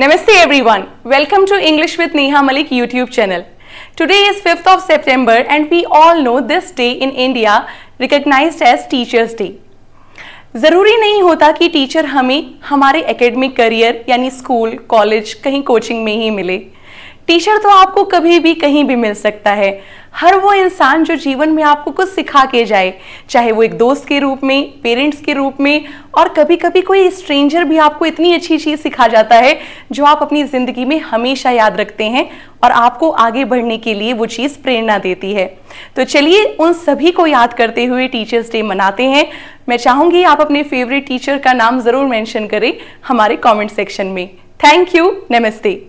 नमस्ते everyone welcome to English with Neha Malik YouTube channel today is fifth of September and we all know this day in India recognise as teachers day ज़रूरी नहीं होता कि teacher हमें हमारे academic career यानी school college कहीं coaching में ही मिले टीचर तो आपको कभी भी कहीं भी मिल सकता है हर वो इंसान जो जीवन में आपको कुछ सिखा के जाए चाहे वो एक दोस्त के रूप में पेरेंट्स के रूप में और कभी कभी कोई स्ट्रेंजर भी आपको इतनी अच्छी चीज़ सिखा जाता है जो आप अपनी ज़िंदगी में हमेशा याद रखते हैं और आपको आगे बढ़ने के लिए वो चीज़ प्रेरणा देती है तो चलिए उन सभी को याद करते हुए टीचर्स डे मनाते हैं मैं चाहूँगी आप अपने फेवरेट टीचर का नाम ज़रूर मैंशन करें हमारे कॉमेंट सेक्शन में थैंक यू नमस्ते